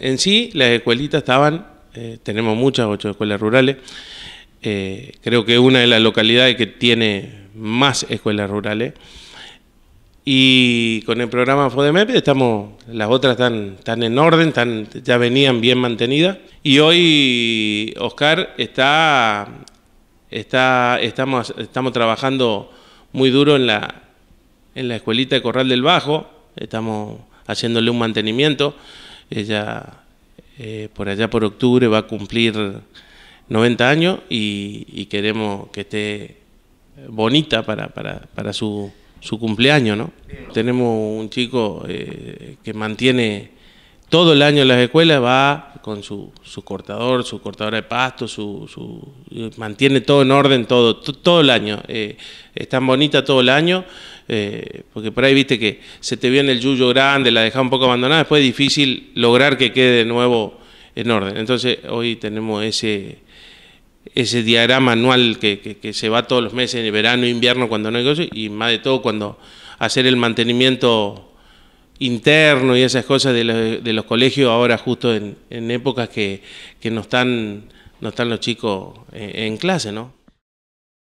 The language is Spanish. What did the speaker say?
En sí, las escuelitas estaban, eh, tenemos muchas, ocho escuelas rurales. Eh, creo que una de las localidades que tiene más escuelas rurales. Y con el programa FODEMEP estamos, las otras están, en orden, ya venían bien mantenidas. Y hoy, Oscar, está, estamos, estamos trabajando muy duro en la, en la escuelita de Corral del Bajo, estamos haciéndole un mantenimiento. Ella eh, por allá por octubre va a cumplir 90 años y, queremos que esté bonita para, su, cumpleaños. ¿no? Tenemos un chico eh, que mantiene todo el año en las escuelas, va con su, su cortador, su cortadora de pasto, su, mantiene todo en orden todo, todo el año. Eh, es tan bonita todo el año, eh, porque por ahí viste que se te viene el yuyo grande, la dejás un poco abandonada, después es difícil lograr que quede de nuevo en orden. Entonces hoy tenemos ese ese diagrama anual que, que, se va todos los meses, en verano verano, invierno, cuando no hay cosas, y más de todo cuando hacer el mantenimiento interno y esas cosas de los, colegios ahora justo en, épocas que, que, no, están, no están los chicos en, en clase, ¿no?